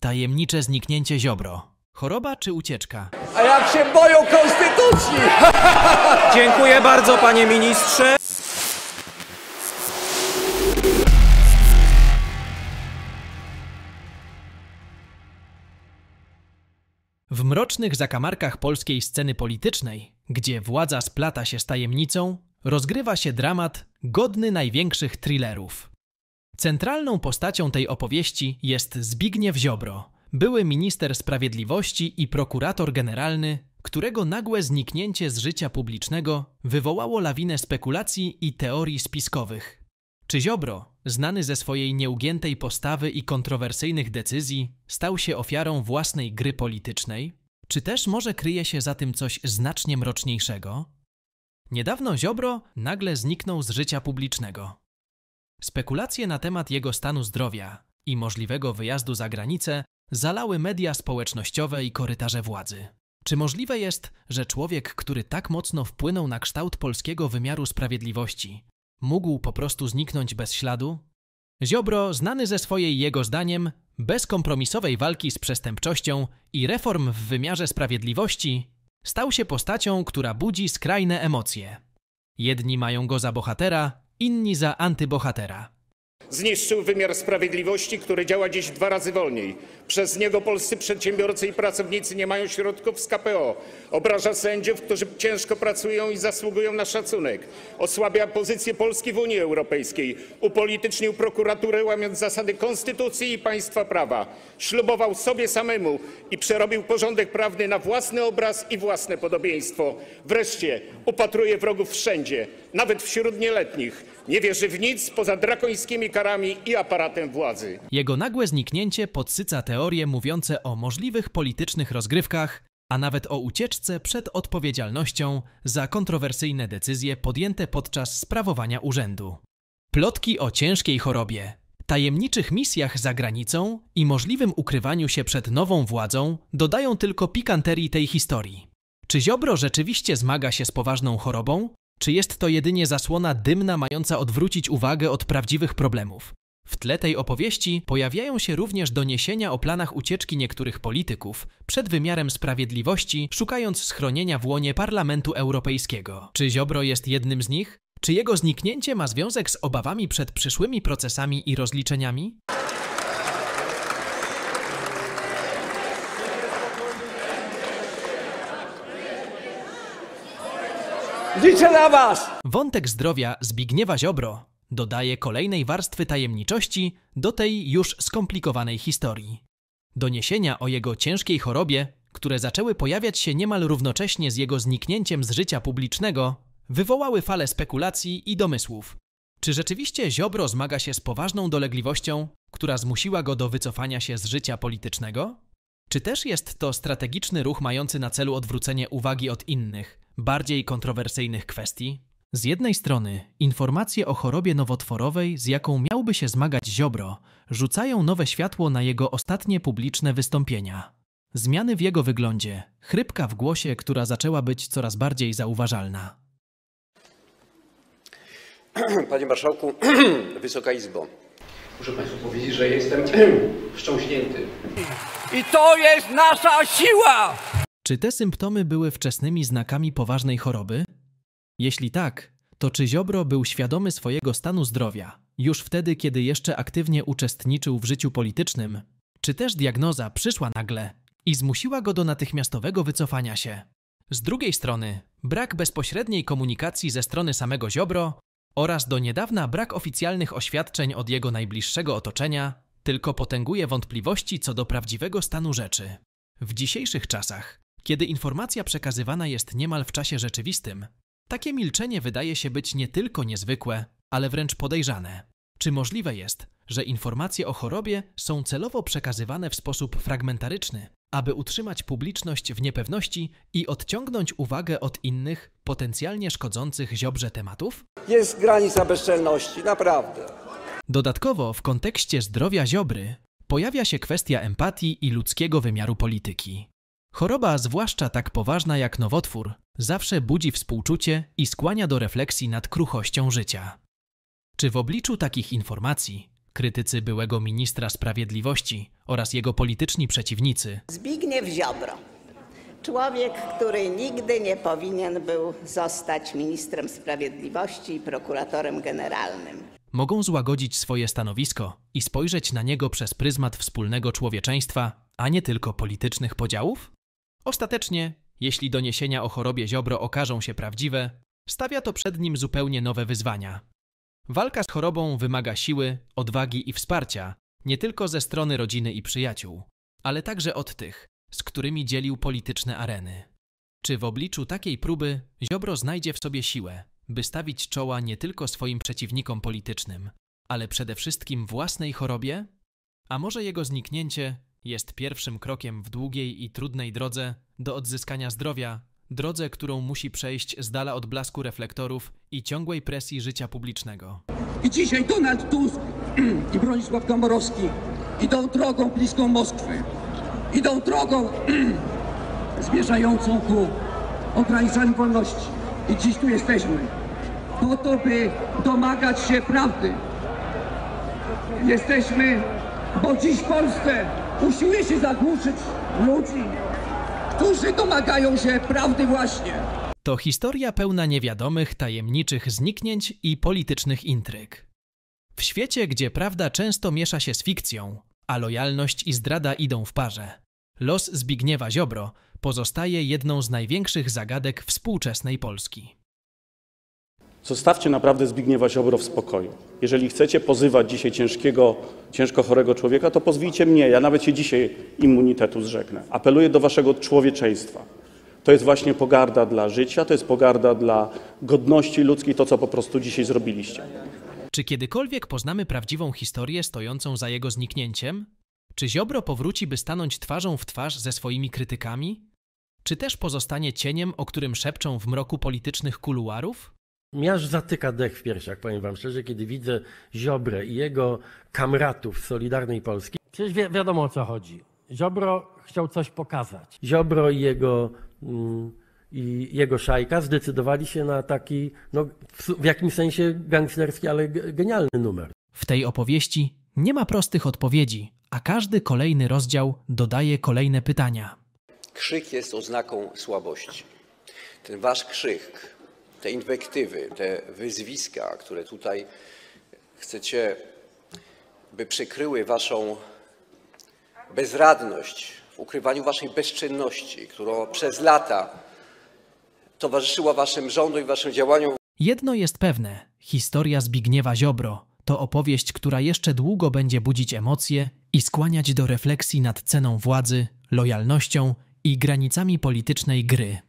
Tajemnicze zniknięcie Ziobro. Choroba czy ucieczka? A jak się boją konstytucji! Dziękuję bardzo, panie ministrze. W mrocznych zakamarkach polskiej sceny politycznej, gdzie władza splata się z tajemnicą, rozgrywa się dramat godny największych thrillerów. Centralną postacią tej opowieści jest Zbigniew Ziobro, były minister sprawiedliwości i prokurator generalny, którego nagłe zniknięcie z życia publicznego wywołało lawinę spekulacji i teorii spiskowych. Czy Ziobro, znany ze swojej nieugiętej postawy i kontrowersyjnych decyzji, stał się ofiarą własnej gry politycznej? Czy też może kryje się za tym coś znacznie mroczniejszego? Niedawno Ziobro nagle zniknął z życia publicznego. Spekulacje na temat jego stanu zdrowia i możliwego wyjazdu za granicę zalały media społecznościowe i korytarze władzy. Czy możliwe jest, że człowiek, który tak mocno wpłynął na kształt polskiego wymiaru sprawiedliwości, mógł po prostu zniknąć bez śladu? Ziobro, znany ze swojej jego zdaniem bezkompromisowej walki z przestępczością i reform w wymiarze sprawiedliwości, stał się postacią, która budzi skrajne emocje. Jedni mają go za bohatera, inni za antybohatera. Zniszczył wymiar sprawiedliwości, który działa dziś dwa razy wolniej. Przez niego polscy przedsiębiorcy i pracownicy nie mają środków z KPO. Obraża sędziów, którzy ciężko pracują i zasługują na szacunek. Osłabia pozycję Polski w Unii Europejskiej. Upolitycznił prokuraturę, łamiąc zasady konstytucji i państwa prawa. Ślubował sobie samemu i przerobił porządek prawny na własny obraz i własne podobieństwo. Wreszcie upatruje wrogów wszędzie nawet wśród nieletnich. Nie wierzy w nic poza drakońskimi karami i aparatem władzy. Jego nagłe zniknięcie podsyca teorie mówiące o możliwych politycznych rozgrywkach, a nawet o ucieczce przed odpowiedzialnością za kontrowersyjne decyzje podjęte podczas sprawowania urzędu. Plotki o ciężkiej chorobie, tajemniczych misjach za granicą i możliwym ukrywaniu się przed nową władzą dodają tylko pikanterii tej historii. Czy Ziobro rzeczywiście zmaga się z poważną chorobą? Czy jest to jedynie zasłona dymna mająca odwrócić uwagę od prawdziwych problemów? W tle tej opowieści pojawiają się również doniesienia o planach ucieczki niektórych polityków przed wymiarem sprawiedliwości, szukając schronienia w łonie Parlamentu Europejskiego. Czy Ziobro jest jednym z nich? Czy jego zniknięcie ma związek z obawami przed przyszłymi procesami i rozliczeniami? Liczę na was! Wątek zdrowia Zbigniewa Ziobro dodaje kolejnej warstwy tajemniczości do tej już skomplikowanej historii. Doniesienia o jego ciężkiej chorobie, które zaczęły pojawiać się niemal równocześnie z jego zniknięciem z życia publicznego, wywołały falę spekulacji i domysłów. Czy rzeczywiście Ziobro zmaga się z poważną dolegliwością, która zmusiła go do wycofania się z życia politycznego? Czy też jest to strategiczny ruch mający na celu odwrócenie uwagi od innych, bardziej kontrowersyjnych kwestii. Z jednej strony informacje o chorobie nowotworowej, z jaką miałby się zmagać Ziobro, rzucają nowe światło na jego ostatnie publiczne wystąpienia. Zmiany w jego wyglądzie, chrypka w głosie, która zaczęła być coraz bardziej zauważalna. Panie Marszałku, Wysoka Izbo. Muszę Państwu powiedzieć, że jestem wstrząśnięty. I to jest nasza siła! Czy te symptomy były wczesnymi znakami poważnej choroby? Jeśli tak, to czy Ziobro był świadomy swojego stanu zdrowia, już wtedy, kiedy jeszcze aktywnie uczestniczył w życiu politycznym? Czy też diagnoza przyszła nagle i zmusiła go do natychmiastowego wycofania się? Z drugiej strony, brak bezpośredniej komunikacji ze strony samego Ziobro oraz do niedawna brak oficjalnych oświadczeń od jego najbliższego otoczenia tylko potęguje wątpliwości co do prawdziwego stanu rzeczy. W dzisiejszych czasach kiedy informacja przekazywana jest niemal w czasie rzeczywistym, takie milczenie wydaje się być nie tylko niezwykłe, ale wręcz podejrzane. Czy możliwe jest, że informacje o chorobie są celowo przekazywane w sposób fragmentaryczny, aby utrzymać publiczność w niepewności i odciągnąć uwagę od innych, potencjalnie szkodzących ziobrze tematów? Jest granica bezczelności, naprawdę. Dodatkowo, w kontekście zdrowia ziobry pojawia się kwestia empatii i ludzkiego wymiaru polityki. Choroba, zwłaszcza tak poważna jak nowotwór, zawsze budzi współczucie i skłania do refleksji nad kruchością życia. Czy w obliczu takich informacji krytycy byłego ministra sprawiedliwości oraz jego polityczni przeciwnicy Zbigniew Ziobro, człowiek, który nigdy nie powinien był zostać ministrem sprawiedliwości i prokuratorem generalnym, mogą złagodzić swoje stanowisko i spojrzeć na niego przez pryzmat wspólnego człowieczeństwa, a nie tylko politycznych podziałów? Ostatecznie, jeśli doniesienia o chorobie Ziobro okażą się prawdziwe, stawia to przed nim zupełnie nowe wyzwania. Walka z chorobą wymaga siły, odwagi i wsparcia, nie tylko ze strony rodziny i przyjaciół, ale także od tych, z którymi dzielił polityczne areny. Czy w obliczu takiej próby Ziobro znajdzie w sobie siłę, by stawić czoła nie tylko swoim przeciwnikom politycznym, ale przede wszystkim własnej chorobie? A może jego zniknięcie jest pierwszym krokiem w długiej i trudnej drodze do odzyskania zdrowia, drodze, którą musi przejść z dala od blasku reflektorów i ciągłej presji życia publicznego. I dzisiaj Donald Tusk i Bronisław Komorowski idą drogą bliską Moskwy. Idą drogą zmierzającą ku ograniczaniu wolności. I dziś tu jesteśmy po to, by domagać się prawdy. Jesteśmy, bo dziś w Polsce usiłuje się zagłuszyć ludzi, którzy domagają się prawdy właśnie. To historia pełna niewiadomych, tajemniczych zniknięć i politycznych intryg. W świecie, gdzie prawda często miesza się z fikcją, a lojalność i zdrada idą w parze, los Zbigniewa Ziobro pozostaje jedną z największych zagadek współczesnej Polski. Zostawcie naprawdę Zbigniewa Ziobro w spokoju. Jeżeli chcecie pozywać dzisiaj ciężkiego, ciężko chorego człowieka, to pozwijcie mnie. Ja nawet się dzisiaj immunitetu zrzeknę. Apeluję do waszego człowieczeństwa. To jest właśnie pogarda dla życia, to jest pogarda dla godności ludzkiej, to co po prostu dzisiaj zrobiliście. Czy kiedykolwiek poznamy prawdziwą historię stojącą za jego zniknięciem? Czy Ziobro powróci, by stanąć twarzą w twarz ze swoimi krytykami? Czy też pozostanie cieniem, o którym szepczą w mroku politycznych kuluarów? Mi zatyka dech w piersiach, powiem wam szczerze, kiedy widzę Ziobrę i jego kamratów z Solidarnej Polski. Przecież wi wiadomo o co chodzi. Ziobro chciał coś pokazać. Ziobro i jego, mm, i jego szajka zdecydowali się na taki, no, w, w jakimś sensie gangsterski, ale genialny numer. W tej opowieści nie ma prostych odpowiedzi, a każdy kolejny rozdział dodaje kolejne pytania. Krzyk jest oznaką słabości. Ten wasz krzyk, te inwektywy, te wyzwiska, które tutaj chcecie, by przykryły waszą bezradność w ukrywaniu waszej bezczynności, która przez lata towarzyszyła waszym rządom i waszym działaniom. Jedno jest pewne: historia Zbigniewa Ziobro to opowieść, która jeszcze długo będzie budzić emocje i skłaniać do refleksji nad ceną władzy, lojalnością i granicami politycznej gry.